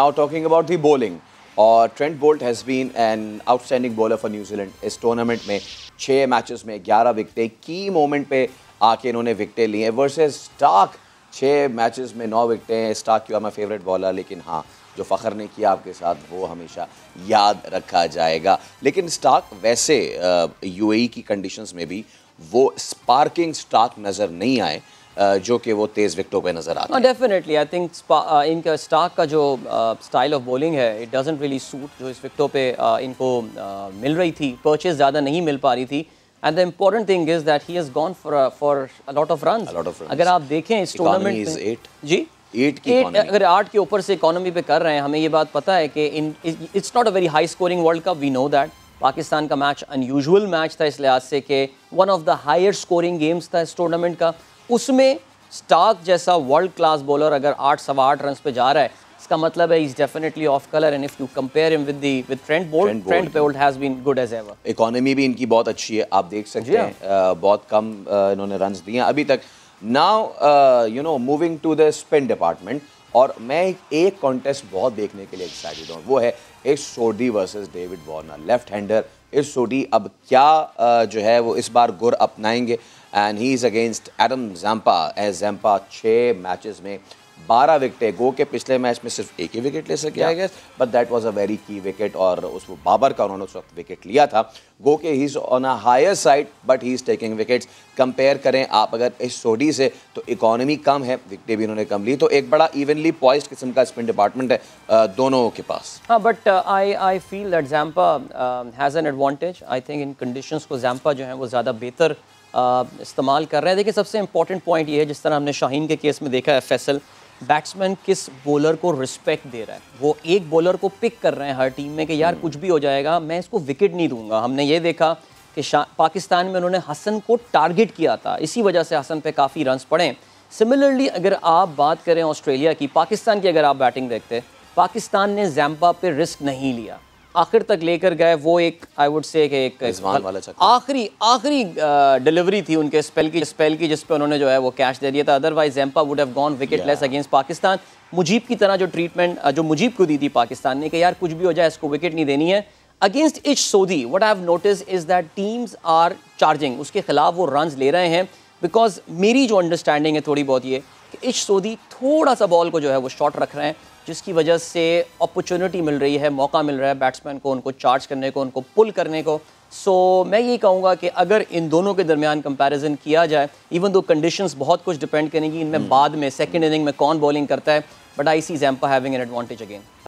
Now talking about the bowling. और Trent Boult has been an outstanding bowler for New Zealand इस tournament में छः matches में ग्यारह विकटें की मोमेंट पे आके इन्होंने विकटें ली हैं वर्सेज स्टार्क छः मैचेस में नौ विकटें हैं स्टार्क क्यों हमारा फेवरेट बॉलर लेकिन हाँ जो फ़खर ने किया आपके साथ वो हमेशा याद रखा जाएगा लेकिन स्टार्क वैसे यूएई uh, e की कंडीशंस में भी वो स्पार्किंग स्टार्क नज़र नहीं आए जो कि वो तेज़ विकटों पे नज़र आते हाँ, हैं डेफिनेटली आई थिंक इनका स्टार्क का जो स्टाइल ऑफ बॉलिंग है इट डजेंट रियली सूट जो इस विकटों पे uh, इनको uh, मिल रही थी परचेज ज़्यादा नहीं मिल पा रही थी and the important thing is that he has gone for for lot of run अगर आप देखें इस टूर्नामेंट जी एट की एट अगर आठ के ऊपर से इकोनॉमी पे कर रहे हैं हमें ये बात पता है कि इन it's not a very high scoring World Cup we know that Pakistan का मैच अनयूजल मैच था इस लिहाज से कि one of the higher scoring games था इस टूर्नामेंट का उसमें स्टार्क जैसा वर्ल्ड क्लास बॉलर अगर आठ सवा आठ रन पे जा रहा है इसका मतलब है is definitely off colour and if you compare him with the with Trent Boult Trent Boult has been good as ever economy भी इनकी बहुत अच्छी है आप देख सकते हैं हाँ। बहुत कम इन्होंने रन दिए अभी तक now you know moving to the spin department और मैं एक कॉन्टेस्ट बहुत देखने के लिए एक्साइटेड हूँ वो है Ish Sodhi versus David Warner left hander Ish Sodhi अब क्या जो है वो इस बार गुर अपनाएंगे and he is against Adam Zampa as Zampa छः मैचेस में बारह विकेटें गो के पिछले मैच में सिर्फ एक ही विकेट ले सके I guess but that was a very key wicket और उस बाबर का उन्होंने उस वक्त विकेट लिया था गो के he is on a higher side but he is taking wickets compare करें आप अगर इस सोडी से तो इकोनॉमी कम है विकटें भी उन्होंने कम ली तो एक बड़ा इवनली पॉइज किस्म का स्पिन डिपार्टमेंट है दोनों के पास हाँ but I I feel that Zampa has an advantage I think in condition को जैम्पा जो है वो ज़्यादा बेहतर uh, इस्तेमाल कर रहे हैं देखिए सबसे इंपॉर्टेंट पॉइंट ये है जिस तरह हमने शाहीन के केस में देखा है फैसल बैट्समैन किस बॉलर को रिस्पेक्ट दे रहा है वो एक बॉलर को पिक कर रहे हैं हर टीम में कि यार कुछ भी हो जाएगा मैं इसको विकेट नहीं दूंगा हमने ये देखा कि पाकिस्तान में उन्होंने हसन को टारगेट किया था इसी वजह से हसन पे काफ़ी रन्स पड़े सिमिलरली अगर आप बात करें ऑस्ट्रेलिया की पाकिस्तान की अगर आप बैटिंग देखते पाकिस्तान ने जैम्पा पे रिस्क नहीं लिया आखिर तक लेकर गए वो एक आई वुड से एक आखिरी आखिरी डिलीवरी थी उनके स्पेल की स्पेल की जिस पे उन्होंने जो है वो कैश दे दिया था otherwise Zampa would have gone wicketless against Pakistan Mujib की तरह जो ट्रीटमेंट जो मुजीब को दी थी पाकिस्तान ने कि यार कुछ भी हो जाए इसको विकेट नहीं देनी है against Ish Sodhi what I have notice is that teams are charging उसके खिलाफ वो रन ले रहे हैं बिकॉज मेरी जो अंडरस्टैंडिंग है थोड़ी बहुत ये कि इश सोदी थोड़ा सा बॉल को जो है वो शॉट रख रहे हैं जिसकी वजह से अपॉर्चुनिटी मिल रही है मौका मिल रहा है बैट्समैन को उनको चार्ज करने को उनको पुल करने को सो so, मैं ये कहूँगा कि अगर इन दोनों के दरमियान कंपैरिजन किया जाए इवन दो कंडीशंस बहुत कुछ डिपेंड करेंगी इनमें हम्म। बाद में सेकंड इनिंग में कौन बॉलिंग करता है but I see Zampa having an advantage again